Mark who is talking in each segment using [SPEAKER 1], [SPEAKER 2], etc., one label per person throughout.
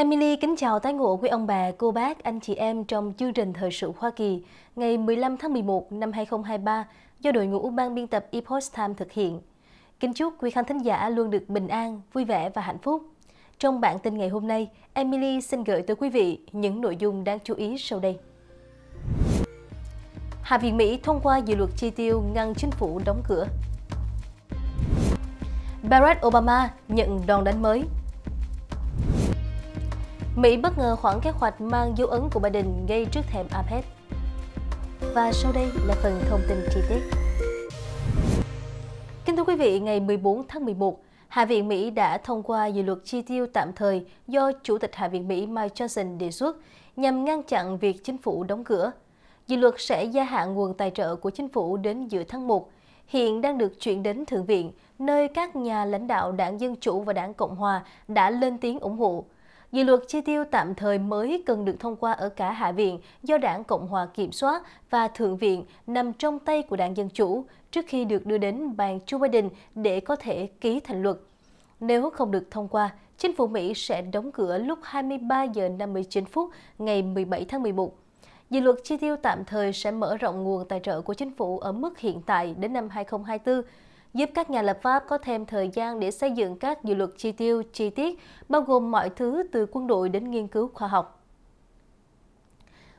[SPEAKER 1] Emily kính chào tái ngộ quý ông bà, cô bác, anh chị em trong chương trình Thời sự Hoa Kỳ ngày 15 tháng 11 năm 2023 do đội ngũ ban biên tập Epoch Time thực hiện. Kính chúc quý khán thính giả luôn được bình an, vui vẻ và hạnh phúc. Trong bản tin ngày hôm nay, Emily xin gửi tới quý vị những nội dung đáng chú ý sau đây. Hạ viện Mỹ thông qua dự luật chi tiêu ngăn chính phủ đóng cửa. Barack Obama nhận đòn đánh mới – Mỹ bất ngờ khoản kế hoạch mang dấu ấn của Biden ngay trước thềm APEC. Và sau đây là phần thông tin chi tiết. Kính thưa quý vị, ngày 14 tháng 11, Hạ viện Mỹ đã thông qua dự luật chi tiêu tạm thời do Chủ tịch Hạ viện Mỹ Mike Johnson đề xuất nhằm ngăn chặn việc chính phủ đóng cửa. Dự luật sẽ gia hạn nguồn tài trợ của chính phủ đến giữa tháng 1, hiện đang được chuyển đến Thượng viện, nơi các nhà lãnh đạo đảng Dân Chủ và đảng Cộng Hòa đã lên tiếng ủng hộ. Dự luật chi tiêu tạm thời mới cần được thông qua ở cả Hạ viện do đảng Cộng hòa kiểm soát và Thượng viện nằm trong tay của đảng Dân Chủ trước khi được đưa đến bàn Joe Biden để có thể ký thành luật. Nếu không được thông qua, chính phủ Mỹ sẽ đóng cửa lúc 23 giờ 59 phút ngày 17 tháng 11. Dự luật chi tiêu tạm thời sẽ mở rộng nguồn tài trợ của chính phủ ở mức hiện tại đến năm 2024 giúp các nhà lập pháp có thêm thời gian để xây dựng các dự luật chi tiêu chi tiết, bao gồm mọi thứ từ quân đội đến nghiên cứu khoa học.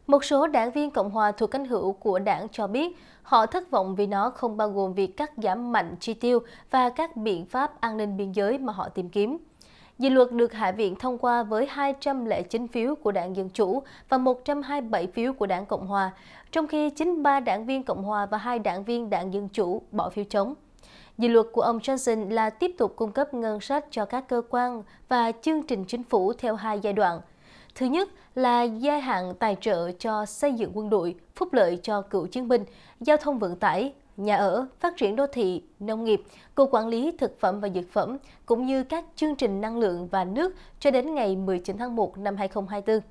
[SPEAKER 1] Một số đảng viên Cộng hòa thuộc cánh hữu của đảng cho biết họ thất vọng vì nó không bao gồm việc cắt giảm mạnh chi tiêu và các biện pháp an ninh biên giới mà họ tìm kiếm. Dự luật được Hạ viện thông qua với 209 phiếu của đảng Dân Chủ và 127 phiếu của đảng Cộng Hòa, trong khi 93 đảng viên Cộng Hòa và 2 đảng viên đảng Dân Chủ bỏ phiếu chống. Dự luật của ông Johnson là tiếp tục cung cấp ngân sách cho các cơ quan và chương trình chính phủ theo hai giai đoạn. Thứ nhất là gia hạn tài trợ cho xây dựng quân đội, phúc lợi cho cựu chiến binh, giao thông vận tải, nhà ở, phát triển đô thị, nông nghiệp, cục quản lý thực phẩm và dược phẩm, cũng như các chương trình năng lượng và nước cho đến ngày 19 tháng 1 năm 2024.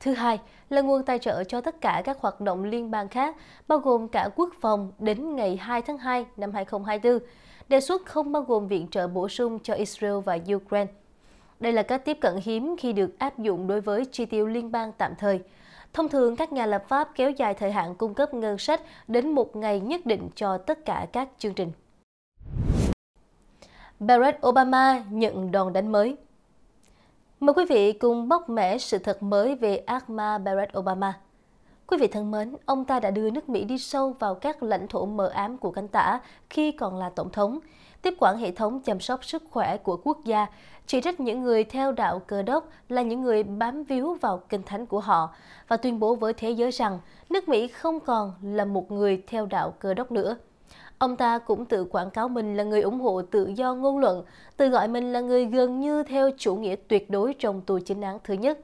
[SPEAKER 1] Thứ hai là nguồn tài trợ cho tất cả các hoạt động liên bang khác, bao gồm cả quốc phòng đến ngày 2 tháng 2 năm 2024. Đề xuất không bao gồm viện trợ bổ sung cho Israel và Ukraine. Đây là cách tiếp cận hiếm khi được áp dụng đối với chi tiêu liên bang tạm thời. Thông thường, các nhà lập pháp kéo dài thời hạn cung cấp ngân sách đến một ngày nhất định cho tất cả các chương trình. Barack Obama nhận đòn đánh mới Mời quý vị cùng bóc mẽ sự thật mới về ác ma Barack Obama. Quý vị thân mến, ông ta đã đưa nước Mỹ đi sâu vào các lãnh thổ mờ ám của cánh tả khi còn là tổng thống, tiếp quản hệ thống chăm sóc sức khỏe của quốc gia, chỉ trích những người theo đạo cơ đốc là những người bám víu vào kinh thánh của họ và tuyên bố với thế giới rằng nước Mỹ không còn là một người theo đạo cơ đốc nữa. Ông ta cũng tự quảng cáo mình là người ủng hộ tự do ngôn luận, tự gọi mình là người gần như theo chủ nghĩa tuyệt đối trong tù chính án thứ nhất.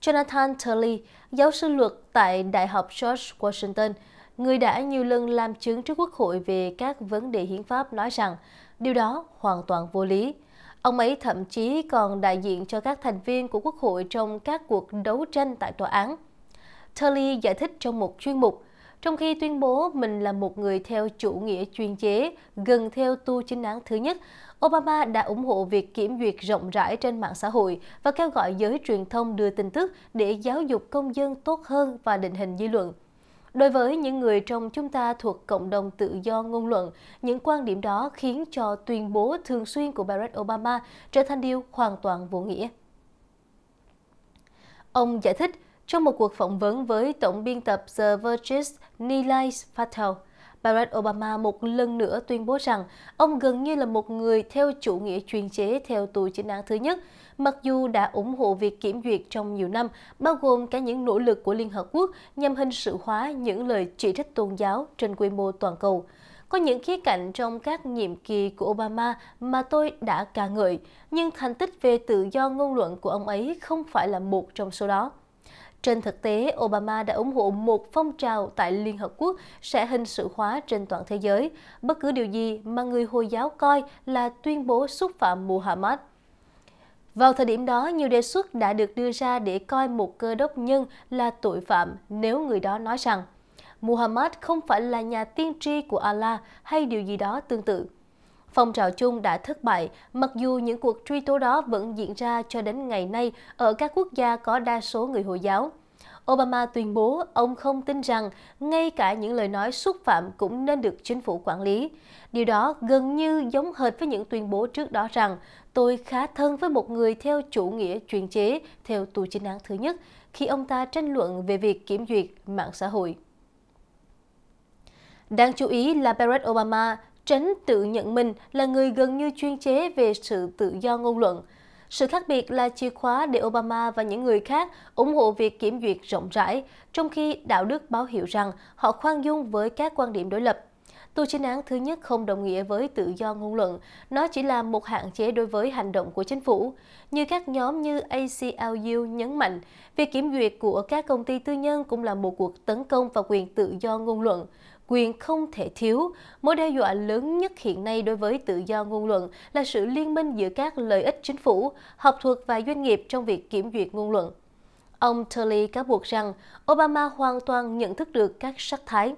[SPEAKER 1] Jonathan Turley, giáo sư luật tại Đại học George Washington, người đã nhiều lần làm chứng trước Quốc hội về các vấn đề hiến pháp nói rằng điều đó hoàn toàn vô lý. Ông ấy thậm chí còn đại diện cho các thành viên của Quốc hội trong các cuộc đấu tranh tại tòa án. Turley giải thích trong một chuyên mục trong khi tuyên bố mình là một người theo chủ nghĩa chuyên chế, gần theo tu chính án thứ nhất, Obama đã ủng hộ việc kiểm duyệt rộng rãi trên mạng xã hội và kêu gọi giới truyền thông đưa tin tức để giáo dục công dân tốt hơn và định hình dư luận. Đối với những người trong chúng ta thuộc cộng đồng tự do ngôn luận, những quan điểm đó khiến cho tuyên bố thường xuyên của Barack Obama trở thành điều hoàn toàn vô nghĩa. Ông giải thích, trong một cuộc phỏng vấn với tổng biên tập The Verge's Nilay Patel, Barack Obama một lần nữa tuyên bố rằng ông gần như là một người theo chủ nghĩa truyền chế theo tù chính án thứ nhất, mặc dù đã ủng hộ việc kiểm duyệt trong nhiều năm, bao gồm cả những nỗ lực của Liên Hợp Quốc nhằm hình sự hóa những lời chỉ trích tôn giáo trên quy mô toàn cầu. Có những khía cạnh trong các nhiệm kỳ của Obama mà tôi đã ca ngợi, nhưng thành tích về tự do ngôn luận của ông ấy không phải là một trong số đó. Trên thực tế, Obama đã ủng hộ một phong trào tại Liên Hợp Quốc sẽ hình sự hóa trên toàn thế giới, bất cứ điều gì mà người Hồi giáo coi là tuyên bố xúc phạm Muhammad. Vào thời điểm đó, nhiều đề xuất đã được đưa ra để coi một cơ đốc nhân là tội phạm nếu người đó nói rằng Muhammad không phải là nhà tiên tri của Allah hay điều gì đó tương tự. Phong trào chung đã thất bại, mặc dù những cuộc truy tố đó vẫn diễn ra cho đến ngày nay ở các quốc gia có đa số người Hồi giáo. Obama tuyên bố ông không tin rằng ngay cả những lời nói xúc phạm cũng nên được chính phủ quản lý. Điều đó gần như giống hệt với những tuyên bố trước đó rằng tôi khá thân với một người theo chủ nghĩa truyền chế theo tù chính án thứ nhất khi ông ta tranh luận về việc kiểm duyệt mạng xã hội. Đáng chú ý là Barack Obama tránh tự nhận mình là người gần như chuyên chế về sự tự do ngôn luận. Sự khác biệt là chìa khóa để Obama và những người khác ủng hộ việc kiểm duyệt rộng rãi, trong khi đạo đức báo hiệu rằng họ khoan dung với các quan điểm đối lập. Tù chính án thứ nhất không đồng nghĩa với tự do ngôn luận, nó chỉ là một hạn chế đối với hành động của chính phủ. Như các nhóm như ACLU nhấn mạnh, việc kiểm duyệt của các công ty tư nhân cũng là một cuộc tấn công vào quyền tự do ngôn luận, quyền không thể thiếu. Mối đe dọa lớn nhất hiện nay đối với tự do ngôn luận là sự liên minh giữa các lợi ích chính phủ, học thuật và doanh nghiệp trong việc kiểm duyệt ngôn luận. Ông Turley cáo buộc rằng Obama hoàn toàn nhận thức được các sắc thái.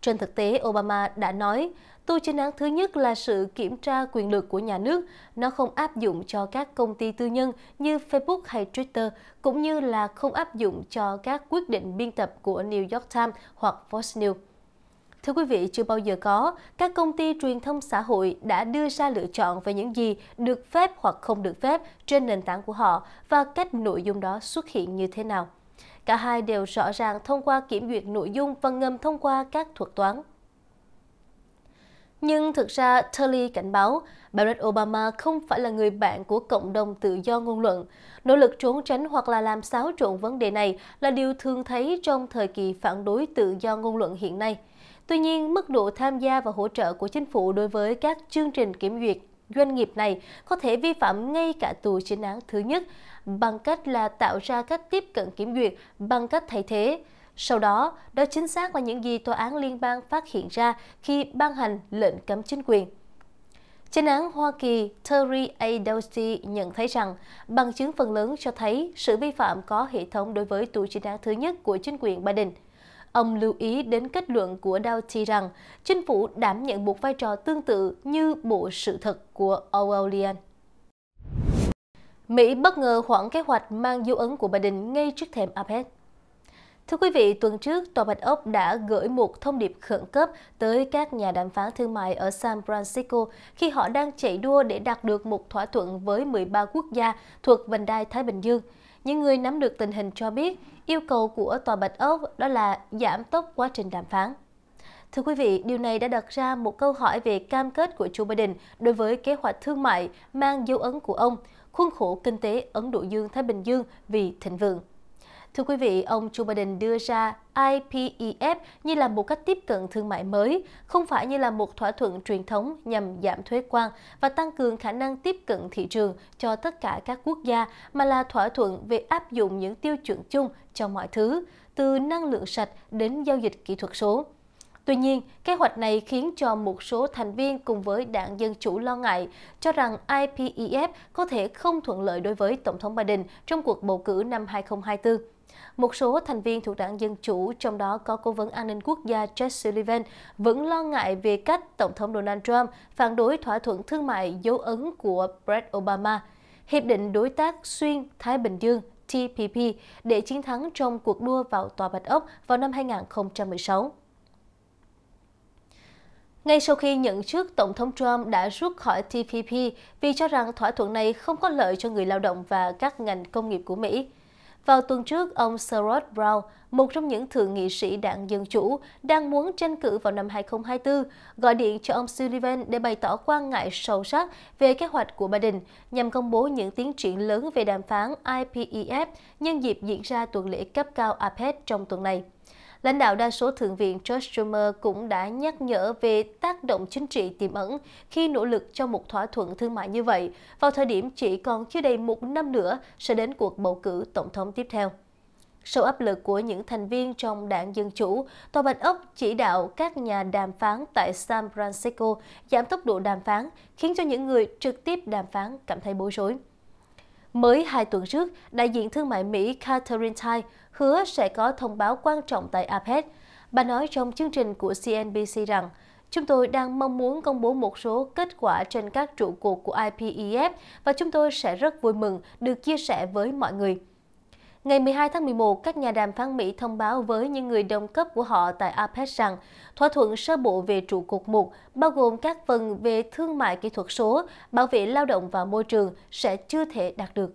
[SPEAKER 1] Trên thực tế, Obama đã nói, tu chính án thứ nhất là sự kiểm tra quyền lực của nhà nước. Nó không áp dụng cho các công ty tư nhân như Facebook hay Twitter, cũng như là không áp dụng cho các quyết định biên tập của New York Times hoặc Fox News. Thưa quý vị, chưa bao giờ có, các công ty truyền thông xã hội đã đưa ra lựa chọn về những gì được phép hoặc không được phép trên nền tảng của họ và cách nội dung đó xuất hiện như thế nào. Cả hai đều rõ ràng thông qua kiểm duyệt nội dung và ngầm thông qua các thuật toán. Nhưng thực ra, Tully cảnh báo Barack Obama không phải là người bạn của cộng đồng tự do ngôn luận. Nỗ lực trốn tránh hoặc là làm xáo trộn vấn đề này là điều thường thấy trong thời kỳ phản đối tự do ngôn luận hiện nay. Tuy nhiên, mức độ tham gia và hỗ trợ của chính phủ đối với các chương trình kiểm duyệt doanh nghiệp này có thể vi phạm ngay cả tù chính án thứ nhất bằng cách là tạo ra cách tiếp cận kiểm duyệt bằng cách thay thế. Sau đó, đó chính xác là những gì tòa án liên bang phát hiện ra khi ban hành lệnh cấm chính quyền. Chánh án Hoa Kỳ Terry A. Dowsey nhận thấy rằng bằng chứng phần lớn cho thấy sự vi phạm có hệ thống đối với tù chính án thứ nhất của chính quyền Biden – Ông lưu ý đến kết luận của Doughty rằng chính phủ đảm nhận một vai trò tương tự như bộ sự thật của Orwellian. Mỹ bất ngờ hoãn kế hoạch mang dấu ấn của Biden ngay trước thềm APEC. Thưa quý vị, tuần trước, Tòa Bạch Ốc đã gửi một thông điệp khẩn cấp tới các nhà đàm phán thương mại ở San Francisco khi họ đang chạy đua để đạt được một thỏa thuận với 13 quốc gia thuộc vành đai Thái Bình Dương – những người nắm được tình hình cho biết yêu cầu của Tòa Bạch Ốc đó là giảm tốc quá trình đàm phán. Thưa quý vị, điều này đã đặt ra một câu hỏi về cam kết của Joe Biden đối với kế hoạch thương mại mang dấu ấn của ông, khuôn khổ kinh tế Ấn Độ Dương-Thái Bình Dương vì thịnh vượng. Thưa quý vị, ông Joe Biden đưa ra IPEF như là một cách tiếp cận thương mại mới, không phải như là một thỏa thuận truyền thống nhằm giảm thuế quan và tăng cường khả năng tiếp cận thị trường cho tất cả các quốc gia, mà là thỏa thuận về áp dụng những tiêu chuẩn chung cho mọi thứ, từ năng lượng sạch đến giao dịch kỹ thuật số. Tuy nhiên, kế hoạch này khiến cho một số thành viên cùng với đảng Dân Chủ lo ngại, cho rằng IPEF có thể không thuận lợi đối với Tổng thống Biden trong cuộc bầu cử năm 2024. Một số thành viên thuộc đảng Dân Chủ, trong đó có Cố vấn An ninh Quốc gia Jess Sullivan, vẫn lo ngại về cách Tổng thống Donald Trump phản đối thỏa thuận thương mại dấu ấn của Barack Obama, Hiệp định Đối tác Xuyên Thái Bình Dương TPP để chiến thắng trong cuộc đua vào Tòa Bạch Ốc vào năm 2016. Ngay sau khi nhận trước, Tổng thống Trump đã rút khỏi TPP vì cho rằng thỏa thuận này không có lợi cho người lao động và các ngành công nghiệp của Mỹ. Vào tuần trước, ông Sherrod Brown, một trong những thượng nghị sĩ đảng Dân Chủ, đang muốn tranh cử vào năm 2024, gọi điện cho ông Sullivan để bày tỏ quan ngại sâu sắc về kế hoạch của Biden nhằm công bố những tiến triển lớn về đàm phán IPEF nhân dịp diễn ra tuần lễ cấp cao APEC trong tuần này lãnh đạo đa số Thượng viện George Schumer cũng đã nhắc nhở về tác động chính trị tiềm ẩn khi nỗ lực cho một thỏa thuận thương mại như vậy, vào thời điểm chỉ còn chưa đầy một năm nữa sẽ đến cuộc bầu cử tổng thống tiếp theo. Sau áp lực của những thành viên trong đảng Dân Chủ, Tòa Bạch Ốc chỉ đạo các nhà đàm phán tại San Francisco giảm tốc độ đàm phán, khiến cho những người trực tiếp đàm phán cảm thấy bối rối. Mới hai tuần trước, đại diện thương mại Mỹ Catherine Tai hứa sẽ có thông báo quan trọng tại APEC. Bà nói trong chương trình của CNBC rằng, Chúng tôi đang mong muốn công bố một số kết quả trên các trụ cột của IPEF và chúng tôi sẽ rất vui mừng được chia sẻ với mọi người. Ngày 12 tháng 11, các nhà đàm phán Mỹ thông báo với những người đồng cấp của họ tại APEC rằng thỏa thuận sơ bộ về trụ cột 1, bao gồm các phần về thương mại kỹ thuật số, bảo vệ lao động và môi trường, sẽ chưa thể đạt được.